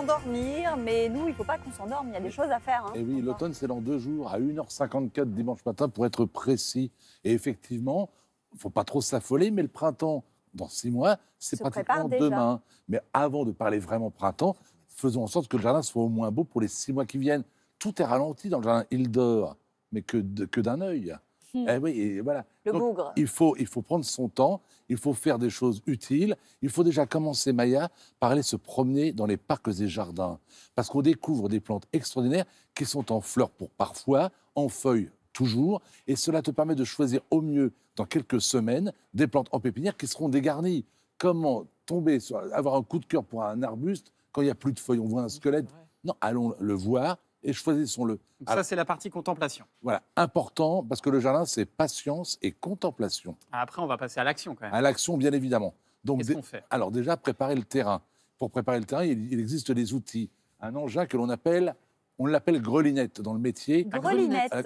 s'endormir, mais nous, il ne faut pas qu'on s'endorme, il y a des choses à faire. Hein. et oui, l'automne, c'est dans deux jours, à 1h54 dimanche matin, pour être précis. Et effectivement, il ne faut pas trop s'affoler, mais le printemps, dans six mois, c'est pas pratiquement demain. Mais avant de parler vraiment printemps, faisons en sorte que le jardin soit au moins beau pour les six mois qui viennent. Tout est ralenti dans le jardin, il dort, mais que d'un œil. Mm. Eh voilà. Il faut, prendre son temps, il faut faire des choses utiles. Il faut déjà commencer, Maya, par aller se promener dans les parcs et jardins. Parce qu'on découvre des plantes extraordinaires qui sont en fleurs pour parfois, en feuilles toujours. Et cela te permet de choisir au mieux, dans quelques semaines, des plantes en pépinière qui seront dégarnies. Comment tomber, sur, avoir un coup de cœur pour un arbuste quand il n'y a plus de feuilles On voit un mm, squelette. Non, allons le voir et choisissons-le. Ça, c'est la partie contemplation. Voilà, important, parce que le jardin, c'est patience et contemplation. Ah, après, on va passer à l'action quand même. À l'action, bien évidemment. Donc, Qu'est-ce qu'on fait Alors déjà, préparer le terrain. Pour préparer le terrain, il, existe des outils. Un engin que l'on appelle, on l'appelle grelinette dans le métier. Grelinette, ah,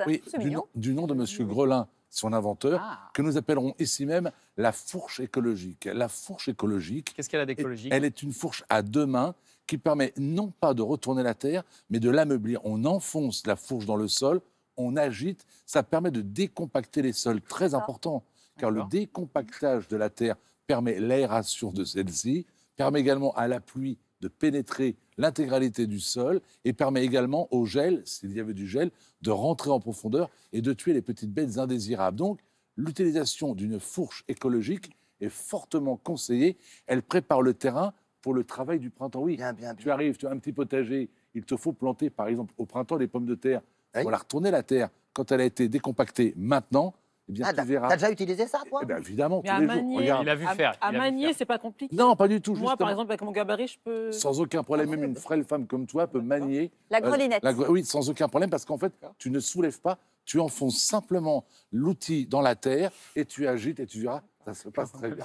du, nom, de Monsieur Grelin, son inventeur, ah. que nous appellerons ici même la fourche écologique. La fourche écologique. Qu'est-ce qu'elle a d'écologique Elle est une fourche à deux mains qui permet non pas de retourner la terre, mais de l'ameublir. On enfonce la fourche dans le sol, on agite, ça permet de décompacter les sols, très important, car le décompactage de la terre permet l'aération de celle-ci, permet également à la pluie de pénétrer l'intégralité du sol et permet également au gel, s'il y avait du gel, de rentrer en profondeur et de tuer les petites bêtes indésirables. Donc, l'utilisation d'une fourche écologique est fortement conseillée. Elle prépare le terrain pour le travail du printemps. Oui, bien, bien, tu arrives, tu as un petit potager, il te faut planter, par exemple, au printemps, les pommes de terre. Oui. Voilà, retourner la terre quand elle a été décompactée maintenant. Eh bien, ah, tu verras. T'as déjà utilisé ça, toi eh ben, Évidemment, tous les jours. Regarde. Il a vu faire. À, manier, c'est pas compliqué. Non, pas du tout. Justement. Moi, par exemple, avec mon gabarit, je peux. Sans aucun problème, même une frêle femme comme toi peut manier. La euh, grelinette. oui, sans aucun problème, parce qu'en fait, tu ne soulèves pas, tu enfonces simplement l'outil dans la terre et tu agites et tu verras ça se passe très bien.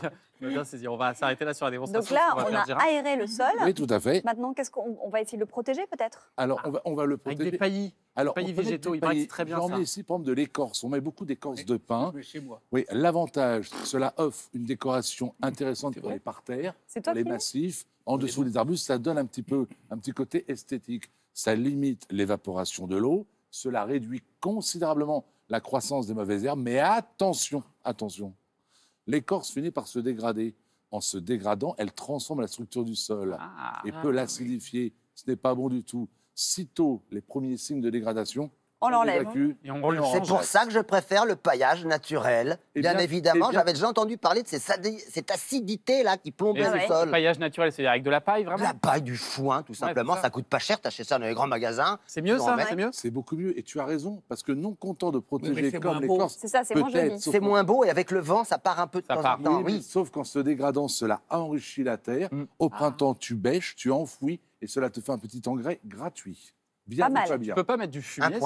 on va s'arrêter là sur la démonstration. Donc là, on, a aéré le sol. Oui, tout à fait. Maintenant, qu'est-ce qu'on va essayer de le protéger peut-être Alors, on, va, le protéger. Avec des paillis. Alors, végétaux, il très bien ça. On met ici, par de l'écorce. On met beaucoup d'écorce de pin. chez moi. Oui, l'avantage, cela offre une décoration intéressante pour les parterres, les massifs, en dessous des arbustes. Ça donne un petit peu, un petit côté esthétique. Ça limite l'évaporation de l'eau. Cela réduit considérablement la croissance des mauvaises herbes. Mais attention, attention l'écorce finit par se dégrader. En se dégradant, elle transforme la structure du sol ah. et peut l'acidifier. Ce n'est pas bon du tout. Sitôt les premiers signes de dégradation, on l'enlève. Hein. C'est pour ça que je préfère le paillage naturel. Eh bien, évidemment, eh j'avais déjà entendu parler de cette acidité-là qui plombait eh le sol. Le paillage naturel, c'est-à-dire avec de la paille, vraiment La paille, du foin, tout simplement. Ça. coûte pas cher, Tu ça dans les grands magasins. C'est mieux, ça C'est mieux C'est beaucoup mieux. Et tu as raison, parce que non content de protéger comme les C'est moins C'est moins beau, et avec le vent, ça part un peu de temps part. en temps. Sauf qu'en se dégradant, cela enrichit la terre. Mm. Au ah. printemps, tu bêches, tu enfouis, et cela te fait un petit engrais gratuit. Peut pas peux pas mettre du fumier,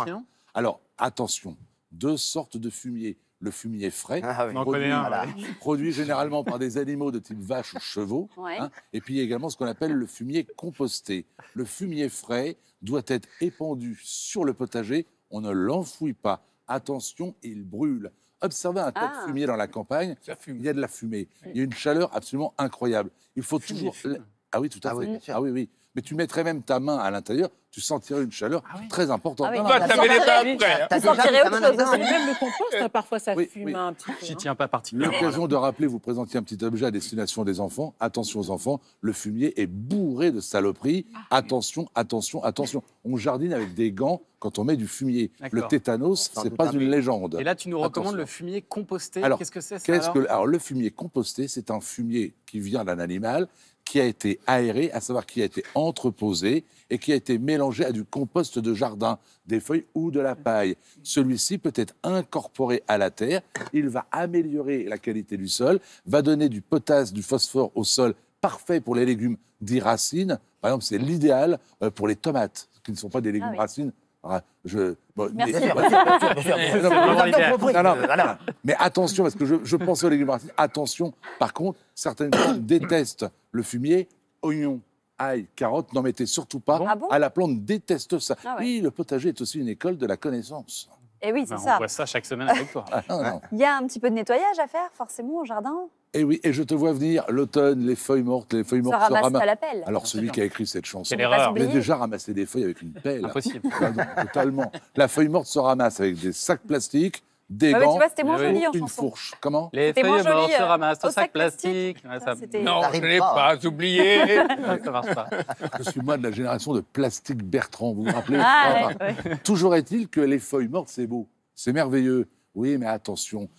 Alors, attention, deux sortes de fumier. Le fumier frais, ah produit, généralement par des animaux de type vache ou chevaux. Hein, et puis également ce qu'on appelle le fumier composté. Le fumier frais doit être épandu sur le potager. On ne l'enfouit pas. Attention, il brûle. Observez un tas de ah. fumier dans la campagne. Il y a de la fumée. Il y a une chaleur absolument incroyable. Il faut toujours ah oui, tout à ah fait. ah oui, oui. Mais tu mettrais même ta main à l'intérieur, tu sentirais une chaleur ah très importante. Ah oui, tu après. Tu sentirais autre chose. Même le compost, hein, parfois, ça fume un petit peu. J'y hein. tiens pas particulièrement. L'occasion de rappeler, vous présentiez un petit objet à destination des enfants. Attention aux enfants, le fumier est bourré de saloperies. Ah, attention, attention, attention. On jardine avec des gants quand on met du fumier. Le tétanos, c'est pas une légende. Et là, tu nous recommandes le fumier composté. Qu'est-ce que c'est alors, le fumier composté, c'est un fumier qui vient d'un animal qui a été aéré, à savoir qui a été entreposé et qui a été mélangé à du compost de jardin, des feuilles ou de la paille. Celui-ci peut être incorporé à la terre, il va améliorer la qualité du sol, va donner du potasse, du phosphore au sol parfait pour les légumes dits racines. Par exemple, c'est l'idéal euh, pour les tomates, qui ne sont pas des légumes racines. Je... Mais attention, parce que je, je pense aux légumes racines. Attention, par contre, certaines personnes détestent le fumier, oignon, ail, carotte, n'en mettez surtout pas ah à la plante, déteste ça. Ah oui, le potager est aussi une école de la connaissance. Et eh oui, c'est ben, ça. On voit ça chaque semaine avec toi. Ah, il y a un petit peu de nettoyage à faire, forcément, au jardin. Et eh oui, et je te vois venir l'automne, les feuilles mortes, les feuilles mortes se, À la pelle. Alors celui qui a écrit cette chanson, il a déjà ramassé des feuilles avec une pelle. Impossible. Totalement. La feuille morte se ramasse avec des sacs plastiques des gants, une fourche. Comment Les feuilles mortes se euh, ramassent au sac, plastique. Ah, non, je ne l'ai pas, oublié. ça marche pas. Je suis moi de la génération de plastique Bertrand, vous vous rappelez ah, Toujours est-il que les feuilles mortes, c'est beau, c'est merveilleux. Oui, mais attention.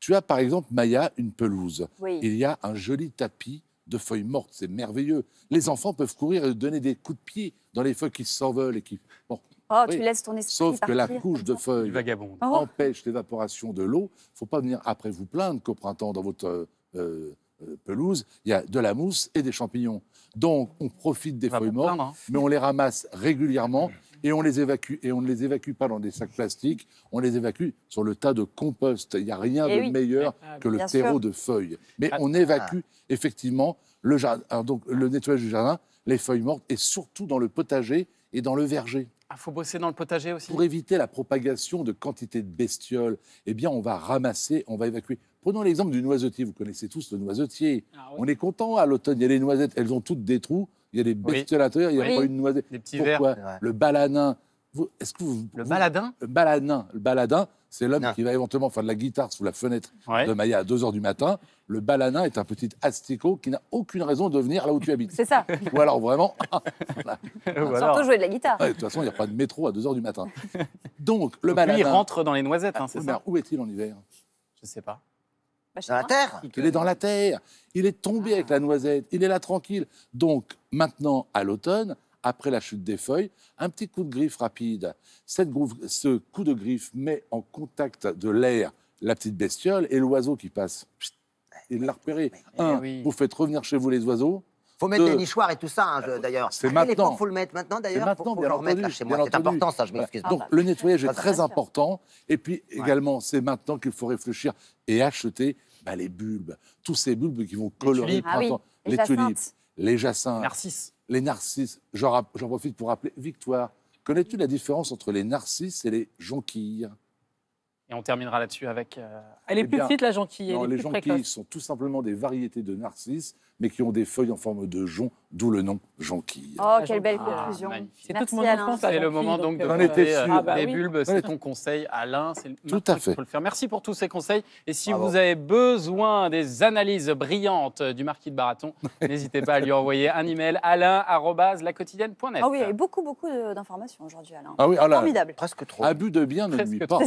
Tu as par exemple, Maya, une pelouse. Il y a un joli tapis de feuilles mortes, c'est merveilleux. Les enfants peuvent courir et donner des coups de pied dans les feuilles qui s'envolent et qui... Bon, Oh, tu laisses ton esprit Sauf que la couche de feuilles oh. empêche l'évaporation de l'eau. Il ne faut pas venir après vous plaindre qu'au printemps, dans votre euh, euh, euh, pelouse, il y a de la mousse et des champignons. Donc, on profite des feuilles mortes, hein. mais on les ramasse régulièrement et on les évacue. Et on ne les évacue pas dans des sacs plastiques, on les évacue sur le tas de compost. Il n'y a rien eh de meilleur ah, que le terreau de feuilles. Mais ah. on évacue effectivement le jardin, donc le nettoyage du jardin, les feuilles mortes et surtout dans le potager et dans le verger. Il ah, faut bosser dans le potager aussi. Pour éviter la propagation de quantités de bestioles, eh bien, on va ramasser, on va évacuer. Prenons l'exemple du noisetier. Vous connaissez tous le noisetier. Ah on est content à l'automne. Il y a les noisettes, elles ont toutes des trous. Il y a des bestioles à l'intérieur. Il n'y a pas une noisette. Les petits Pourquoi Le balanin, est le baladin Le baladin. c'est l'homme qui va éventuellement faire de la guitare sous la fenêtre de Maya à 2 h du matin. Le baladin est un petit asticot qui n'a aucune raison de venir là où tu habites. C'est ça. Ou alors vraiment. Surtout jouer de la guitare. de toute façon, il n'y a pas de métro à 2 h du matin. Donc, le baladin. il rentre dans les noisettes, hein, ah, c'est ça Où est-il en hiver Je ne sais pas. Bah, dans la terre Il est dans la terre. Il est tombé avec la noisette. Il est là tranquille. Donc, maintenant, à l'automne, après la chute des feuilles, un petit coup de griffe rapide. Cette ce coup de griffe met en contact de l'air la petite bestiole et l'oiseau qui passe. Il l'a repéré. vous faites revenir chez vous les oiseaux. Il Faut mettre les des nichoirs et tout ça, hein, euh, d'ailleurs. C'est ah, maintenant. Il faut le mettre maintenant, d'ailleurs. faut le remettre chez moi. C'est important, ça, je m'excuse. Donc, le nettoyage est très important. Et puis, également, c'est maintenant qu'il faut réfléchir et acheter bah, les bulbes. Tous ces bulbes qui vont colorer printemps. Ah les, les tulipes, les jacinthes. Narcisses les narcisses, j'en profite pour rappeler, Victoire, connais-tu la différence entre les narcisses et les jonquilles Et on terminera là-dessus avec... Euh, elle est eh plus petite, la jonquille. Non, les jonquilles sont tout simplement des variétés de narcisses mais qui ont des feuilles en forme de jonc, d'où le nom jonquille. Oh, ah, quelle belle ah, conclusion. c'est tout mon enfance. C'est le moment donc de faire euh, euh, ah, bah des bulbes. C'est ton conseil, Alain. C'est tout à fait. le faire. Merci pour tous ces conseils. Et si vous avez besoin des analyses brillantes euh, du marquis de Baraton, n'hésitez pas à lui envoyer un email alain.lacotidienne.net Ah oui, il y a beaucoup beaucoup d'informations aujourd'hui, Alain. Ah oui, Formidable. Presque trop. Abus de bien ne nuit pas.